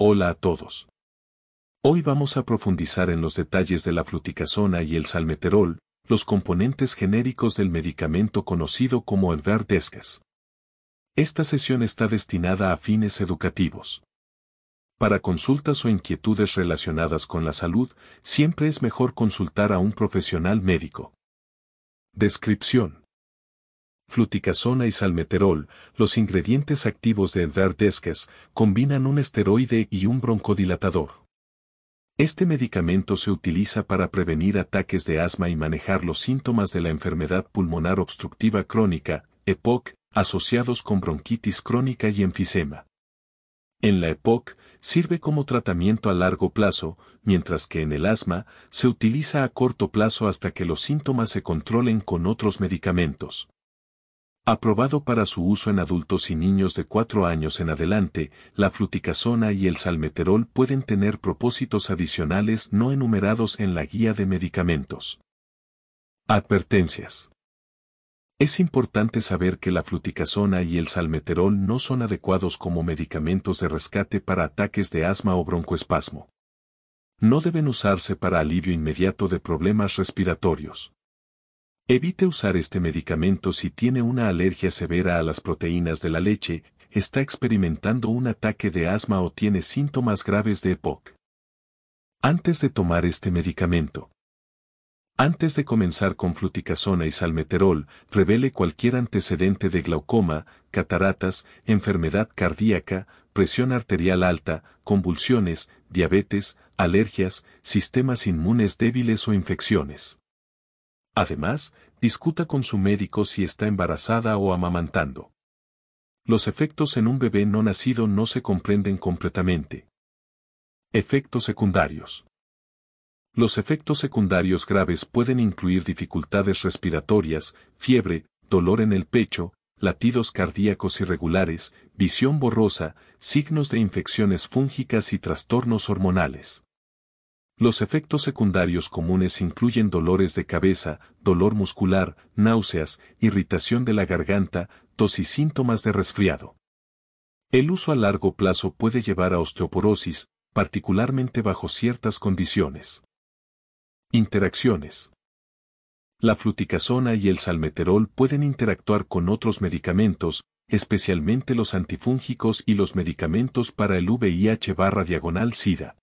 Hola a todos. Hoy vamos a profundizar en los detalles de la fluticasona y el salmeterol, los componentes genéricos del medicamento conocido como Advertescas. Esta sesión está destinada a fines educativos. Para consultas o inquietudes relacionadas con la salud, siempre es mejor consultar a un profesional médico. Descripción fluticasona y salmeterol, los ingredientes activos de Dardesques, combinan un esteroide y un broncodilatador. Este medicamento se utiliza para prevenir ataques de asma y manejar los síntomas de la enfermedad pulmonar obstructiva crónica, EPOC, asociados con bronquitis crónica y enfisema. En la EPOC, sirve como tratamiento a largo plazo, mientras que en el asma, se utiliza a corto plazo hasta que los síntomas se controlen con otros medicamentos. Aprobado para su uso en adultos y niños de 4 años en adelante, la fluticasona y el salmeterol pueden tener propósitos adicionales no enumerados en la guía de medicamentos. Advertencias. Es importante saber que la fluticasona y el salmeterol no son adecuados como medicamentos de rescate para ataques de asma o broncoespasmo. No deben usarse para alivio inmediato de problemas respiratorios. Evite usar este medicamento si tiene una alergia severa a las proteínas de la leche, está experimentando un ataque de asma o tiene síntomas graves de EPOC. Antes de tomar este medicamento. Antes de comenzar con fluticasona y salmeterol, revele cualquier antecedente de glaucoma, cataratas, enfermedad cardíaca, presión arterial alta, convulsiones, diabetes, alergias, sistemas inmunes débiles o infecciones. Además, discuta con su médico si está embarazada o amamantando. Los efectos en un bebé no nacido no se comprenden completamente. Efectos secundarios. Los efectos secundarios graves pueden incluir dificultades respiratorias, fiebre, dolor en el pecho, latidos cardíacos irregulares, visión borrosa, signos de infecciones fúngicas y trastornos hormonales. Los efectos secundarios comunes incluyen dolores de cabeza, dolor muscular, náuseas, irritación de la garganta, tos y síntomas de resfriado. El uso a largo plazo puede llevar a osteoporosis, particularmente bajo ciertas condiciones. Interacciones. La fluticasona y el salmeterol pueden interactuar con otros medicamentos, especialmente los antifúngicos y los medicamentos para el VIH barra diagonal SIDA.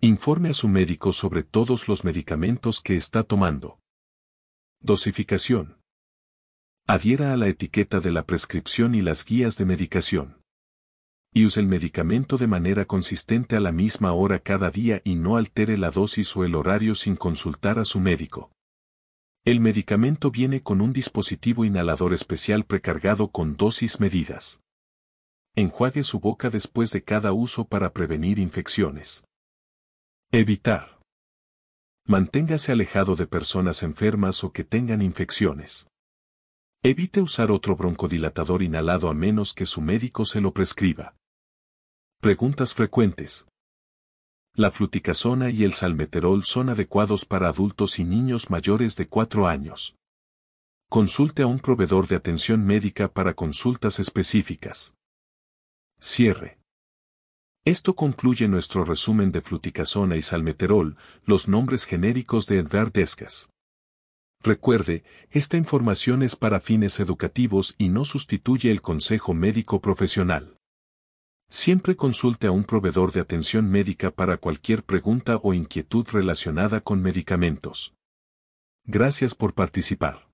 Informe a su médico sobre todos los medicamentos que está tomando. Dosificación. Adhiera a la etiqueta de la prescripción y las guías de medicación. Y use el medicamento de manera consistente a la misma hora cada día y no altere la dosis o el horario sin consultar a su médico. El medicamento viene con un dispositivo inhalador especial precargado con dosis medidas. Enjuague su boca después de cada uso para prevenir infecciones. Evitar. Manténgase alejado de personas enfermas o que tengan infecciones. Evite usar otro broncodilatador inhalado a menos que su médico se lo prescriba. Preguntas frecuentes. La fluticasona y el salmeterol son adecuados para adultos y niños mayores de 4 años. Consulte a un proveedor de atención médica para consultas específicas. Cierre. Esto concluye nuestro resumen de fluticasona y salmeterol, los nombres genéricos de Edgar Descas. Recuerde, esta información es para fines educativos y no sustituye el consejo médico profesional. Siempre consulte a un proveedor de atención médica para cualquier pregunta o inquietud relacionada con medicamentos. Gracias por participar.